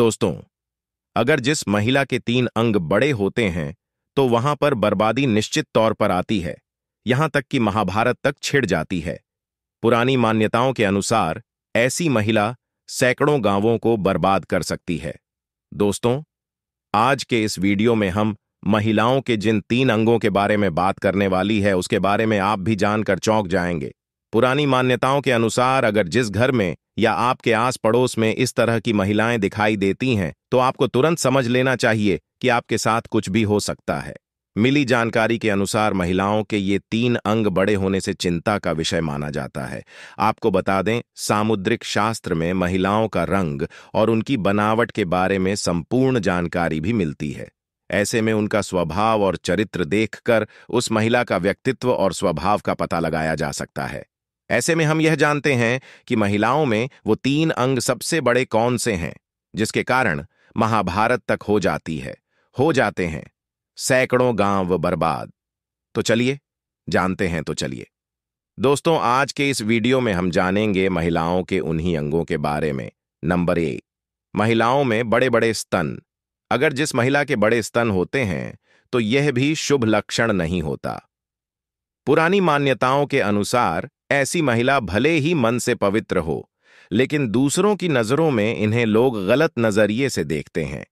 दोस्तों अगर जिस महिला के तीन अंग बड़े होते हैं तो वहां पर बर्बादी निश्चित तौर पर आती है यहां तक कि महाभारत तक छिड़ जाती है पुरानी मान्यताओं के अनुसार ऐसी महिला सैकड़ों गांवों को बर्बाद कर सकती है दोस्तों आज के इस वीडियो में हम महिलाओं के जिन तीन अंगों के बारे में बात करने वाली है उसके बारे में आप भी जानकर चौंक जाएंगे पुरानी मान्यताओं के अनुसार अगर जिस घर में या आपके आस पड़ोस में इस तरह की महिलाएं दिखाई देती हैं तो आपको तुरंत समझ लेना चाहिए कि आपके साथ कुछ भी हो सकता है मिली जानकारी के अनुसार महिलाओं के ये तीन अंग बड़े होने से चिंता का विषय माना जाता है आपको बता दें सामुद्रिक शास्त्र में महिलाओं का रंग और उनकी बनावट के बारे में संपूर्ण जानकारी भी मिलती है ऐसे में उनका स्वभाव और चरित्र देखकर उस महिला का व्यक्तित्व और स्वभाव का पता लगाया जा सकता है ऐसे में हम यह जानते हैं कि महिलाओं में वो तीन अंग सबसे बड़े कौन से हैं जिसके कारण महाभारत तक हो जाती है हो जाते हैं सैकड़ों गांव बर्बाद तो चलिए जानते हैं तो चलिए दोस्तों आज के इस वीडियो में हम जानेंगे महिलाओं के उन्हीं अंगों के बारे में नंबर एक महिलाओं में बड़े बड़े स्तन अगर जिस महिला के बड़े स्तन होते हैं तो यह भी शुभ लक्षण नहीं होता पुरानी मान्यताओं के अनुसार ऐसी महिला भले ही मन से पवित्र हो लेकिन दूसरों की नज़रों में इन्हें लोग गलत नज़रिए से देखते हैं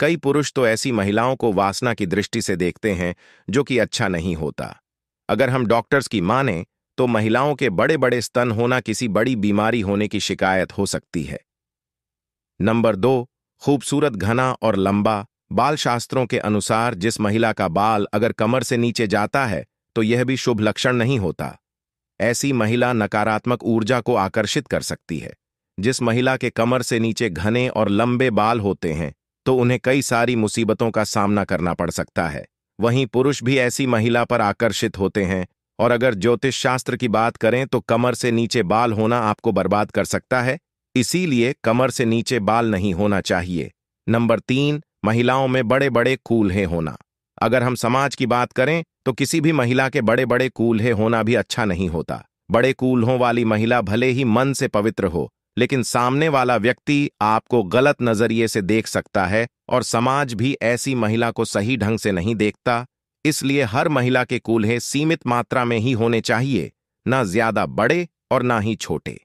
कई पुरुष तो ऐसी महिलाओं को वासना की दृष्टि से देखते हैं जो कि अच्छा नहीं होता अगर हम डॉक्टर्स की माने तो महिलाओं के बड़े बड़े स्तन होना किसी बड़ी बीमारी होने की शिकायत हो सकती है नंबर दो खूबसूरत घना और लंबा बाल शास्त्रों के अनुसार जिस महिला का बाल अगर कमर से नीचे जाता है तो यह भी शुभ लक्षण नहीं होता ऐसी महिला नकारात्मक ऊर्जा को आकर्षित कर सकती है जिस महिला के कमर से नीचे घने और लंबे बाल होते हैं तो उन्हें कई सारी मुसीबतों का सामना करना पड़ सकता है वहीं पुरुष भी ऐसी महिला पर आकर्षित होते हैं और अगर ज्योतिष शास्त्र की बात करें तो कमर से नीचे बाल होना आपको बर्बाद कर सकता है इसीलिए कमर से नीचे बाल नहीं होना चाहिए नंबर तीन महिलाओं में बड़े बड़े कूल्हे होना अगर हम समाज की बात करें तो किसी भी महिला के बड़े बड़े कूल्हे होना भी अच्छा नहीं होता बड़े कूल्हों वाली महिला भले ही मन से पवित्र हो लेकिन सामने वाला व्यक्ति आपको गलत नजरिए से देख सकता है और समाज भी ऐसी महिला को सही ढंग से नहीं देखता इसलिए हर महिला के कूल्हे सीमित मात्रा में ही होने चाहिए ना ज्यादा बड़े और ना ही छोटे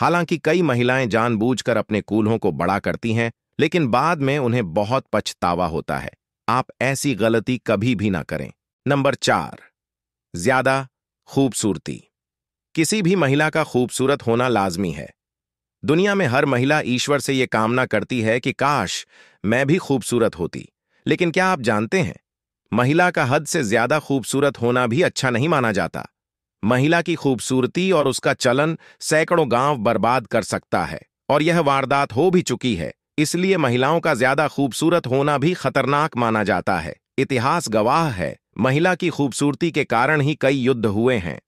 हालांकि कई महिलाएं जानबूझकर अपने कूल्हों को बड़ा करती हैं लेकिन बाद में उन्हें बहुत पछतावा होता है आप ऐसी गलती कभी भी ना करें नंबर चार ज्यादा खूबसूरती किसी भी महिला का खूबसूरत होना लाजमी है दुनिया में हर महिला ईश्वर से यह कामना करती है कि काश मैं भी खूबसूरत होती लेकिन क्या आप जानते हैं महिला का हद से ज्यादा खूबसूरत होना भी अच्छा नहीं माना जाता महिला की खूबसूरती और उसका चलन सैकड़ों गांव बर्बाद कर सकता है और यह वारदात हो भी चुकी है इसलिए महिलाओं का ज्यादा खूबसूरत होना भी खतरनाक माना जाता है इतिहास गवाह है महिला की खूबसूरती के कारण ही कई युद्ध हुए हैं